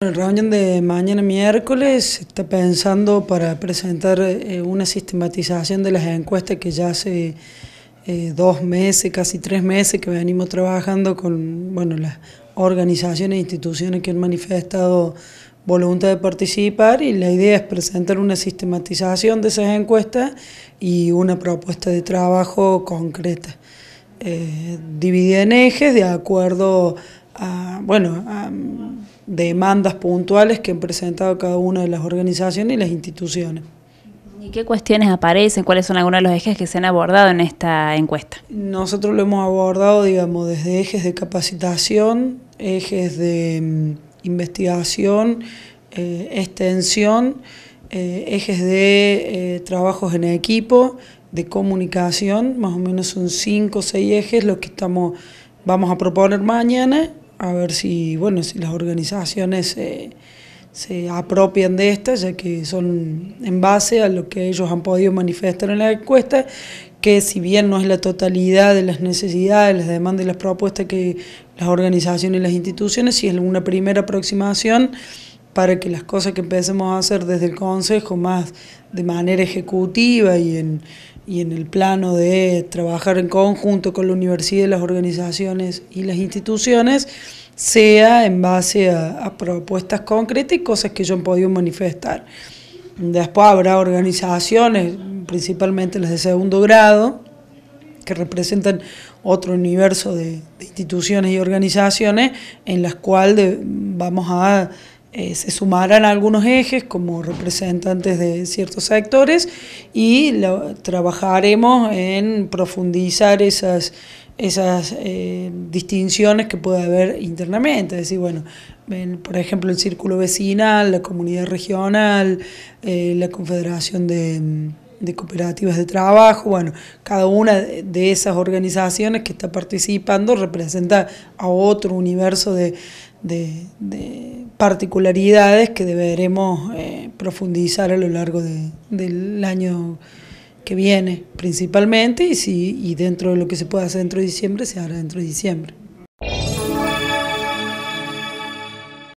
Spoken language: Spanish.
El reunión de mañana miércoles está pensando para presentar eh, una sistematización de las encuestas que ya hace eh, dos meses, casi tres meses que venimos trabajando con bueno, las organizaciones e instituciones que han manifestado voluntad de participar y la idea es presentar una sistematización de esas encuestas y una propuesta de trabajo concreta. Eh, dividida en ejes de acuerdo bueno, demandas puntuales que han presentado cada una de las organizaciones y las instituciones. ¿Y qué cuestiones aparecen? ¿Cuáles son algunos de los ejes que se han abordado en esta encuesta? Nosotros lo hemos abordado, digamos, desde ejes de capacitación, ejes de mm, investigación, eh, extensión, eh, ejes de eh, trabajos en equipo, de comunicación, más o menos son cinco o seis ejes los que estamos, vamos a proponer mañana a ver si, bueno, si las organizaciones se, se apropian de estas, ya que son en base a lo que ellos han podido manifestar en la encuesta, que si bien no es la totalidad de las necesidades, las demandas y las propuestas que las organizaciones y las instituciones, si es una primera aproximación, para que las cosas que empecemos a hacer desde el Consejo, más de manera ejecutiva y en, y en el plano de trabajar en conjunto con la universidad, las organizaciones y las instituciones, sea en base a, propuestas concretas y cosas que yo he podido manifestar. Después habrá organizaciones, principalmente las de segundo grado, que representan otro universo de instituciones y organizaciones en las cuales vamos a eh, se sumarán algunos ejes como representantes de ciertos sectores y trabajaremos en profundizar esas, esas eh, distinciones que puede haber internamente. Es decir, bueno, por ejemplo, el círculo vecinal, la comunidad regional, eh, la confederación de mm, de cooperativas de trabajo, bueno, cada una de esas organizaciones que está participando representa a otro universo de, particularidades que deberemos eh, profundizar a lo largo de, del año que viene principalmente y, si, y dentro de lo que se pueda hacer dentro de diciembre se hará dentro de diciembre.